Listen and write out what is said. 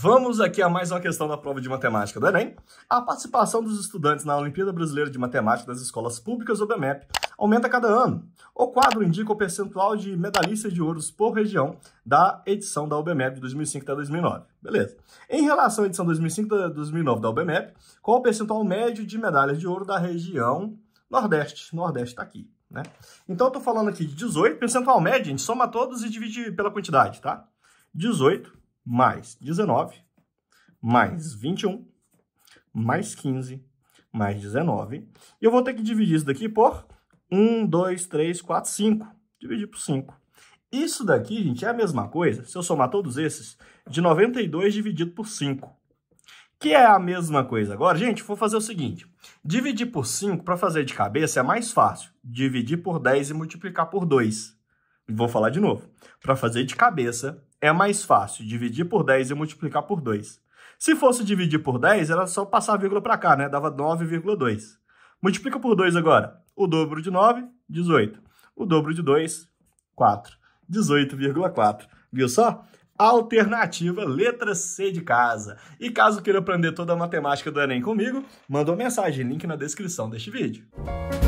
Vamos aqui a mais uma questão da prova de matemática do Enem. A participação dos estudantes na Olimpíada Brasileira de Matemática das Escolas Públicas, ou aumenta cada ano. O quadro indica o percentual de medalhistas de ouros por região da edição da UBMEP de 2005 até 2009. Beleza. Em relação à edição 2005 a 2009 da UBMEP, qual o percentual médio de medalhas de ouro da região Nordeste? Nordeste está aqui, né? Então, eu estou falando aqui de 18, percentual médio, a gente soma todos e divide pela quantidade, tá? 18 mais 19, mais 21, mais 15, mais 19. E eu vou ter que dividir isso daqui por 1, 2, 3, 4, 5. Dividir por 5. Isso daqui, gente, é a mesma coisa, se eu somar todos esses, de 92 dividido por 5. Que é a mesma coisa. Agora, gente, vou fazer o seguinte. Dividir por 5, para fazer de cabeça, é mais fácil. Dividir por 10 e multiplicar por 2. Vou falar de novo. Para fazer de cabeça, é mais fácil dividir por 10 e multiplicar por 2. Se fosse dividir por 10, era só passar a vírgula para cá, né? Dava 9,2. Multiplica por 2 agora. O dobro de 9, 18. O dobro de 2, 4. 18,4. Viu só? Alternativa, letra C de casa. E caso queira aprender toda a matemática do Enem comigo, manda uma mensagem, link na descrição deste vídeo. Música